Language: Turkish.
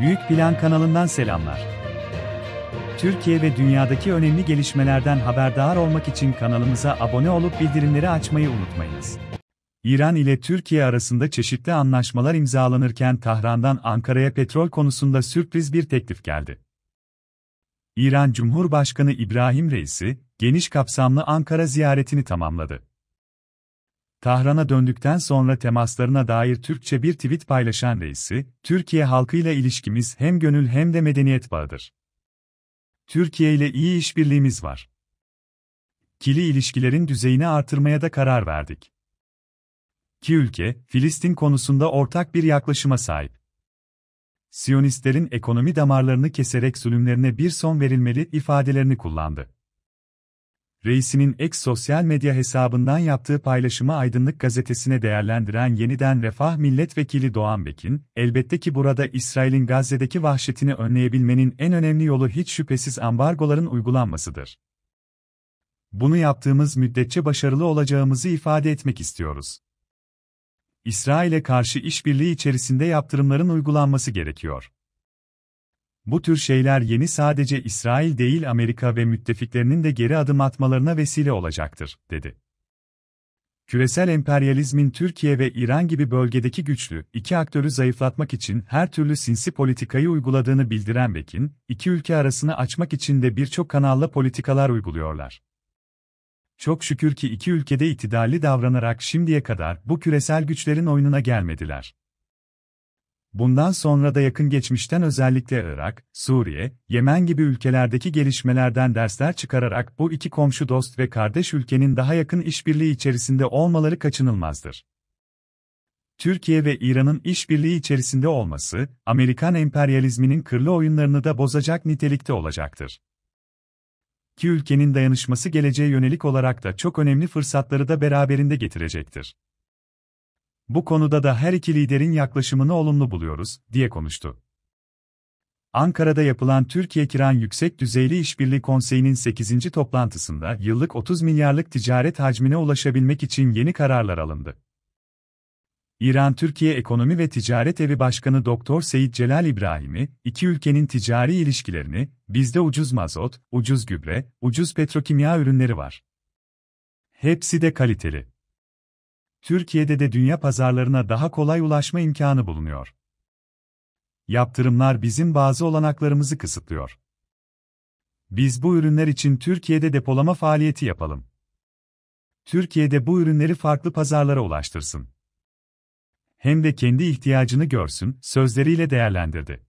Büyük Plan kanalından selamlar. Türkiye ve dünyadaki önemli gelişmelerden haberdar olmak için kanalımıza abone olup bildirimleri açmayı unutmayınız. İran ile Türkiye arasında çeşitli anlaşmalar imzalanırken Tahran'dan Ankara'ya petrol konusunda sürpriz bir teklif geldi. İran Cumhurbaşkanı İbrahim Reisi, geniş kapsamlı Ankara ziyaretini tamamladı. Tahran'a döndükten sonra temaslarına dair Türkçe bir tweet paylaşan reisi, Türkiye halkıyla ilişkimiz hem gönül hem de medeniyet bağıdır. Türkiye ile iyi işbirliğimiz var. Kili ilişkilerin düzeyini artırmaya da karar verdik. Ki ülke, Filistin konusunda ortak bir yaklaşıma sahip. Siyonistlerin ekonomi damarlarını keserek zulümlerine bir son verilmeli ifadelerini kullandı reisinin ex sosyal medya hesabından yaptığı paylaşımı Aydınlık Gazetesi'ne değerlendiren yeniden Refah Milletvekili Doğan Bekin, elbette ki burada İsrail'in Gazze'deki vahşetini önleyebilmenin en önemli yolu hiç şüphesiz ambargoların uygulanmasıdır. Bunu yaptığımız müddetçe başarılı olacağımızı ifade etmek istiyoruz. İsrail'e karşı işbirliği içerisinde yaptırımların uygulanması gerekiyor. Bu tür şeyler yeni sadece İsrail değil Amerika ve müttefiklerinin de geri adım atmalarına vesile olacaktır, dedi. Küresel emperyalizmin Türkiye ve İran gibi bölgedeki güçlü iki aktörü zayıflatmak için her türlü sinsi politikayı uyguladığını bildiren Bekin, iki ülke arasını açmak için de birçok kanalla politikalar uyguluyorlar. Çok şükür ki iki ülkede iktidarlı davranarak şimdiye kadar bu küresel güçlerin oyununa gelmediler. Bundan sonra da yakın geçmişten özellikle Irak, Suriye, Yemen gibi ülkelerdeki gelişmelerden dersler çıkararak bu iki komşu dost ve kardeş ülkenin daha yakın işbirliği içerisinde olmaları kaçınılmazdır. Türkiye ve İran'ın işbirliği içerisinde olması, Amerikan emperyalizminin kırlı oyunlarını da bozacak nitelikte olacaktır. İki ülkenin dayanışması geleceğe yönelik olarak da çok önemli fırsatları da beraberinde getirecektir. Bu konuda da her iki liderin yaklaşımını olumlu buluyoruz, diye konuştu. Ankara'da yapılan Türkiye Kiran Yüksek Düzeyli İşbirliği Konseyi'nin 8. toplantısında yıllık 30 milyarlık ticaret hacmine ulaşabilmek için yeni kararlar alındı. İran-Türkiye Ekonomi ve Ticaret Evi Başkanı Doktor Seyit Celal İbrahim'i, iki ülkenin ticari ilişkilerini, bizde ucuz mazot, ucuz gübre, ucuz petrokimya ürünleri var. Hepsi de kaliteli. Türkiye'de de dünya pazarlarına daha kolay ulaşma imkanı bulunuyor. Yaptırımlar bizim bazı olanaklarımızı kısıtlıyor. Biz bu ürünler için Türkiye'de depolama faaliyeti yapalım. Türkiye'de bu ürünleri farklı pazarlara ulaştırsın. Hem de kendi ihtiyacını görsün, sözleriyle değerlendirdi.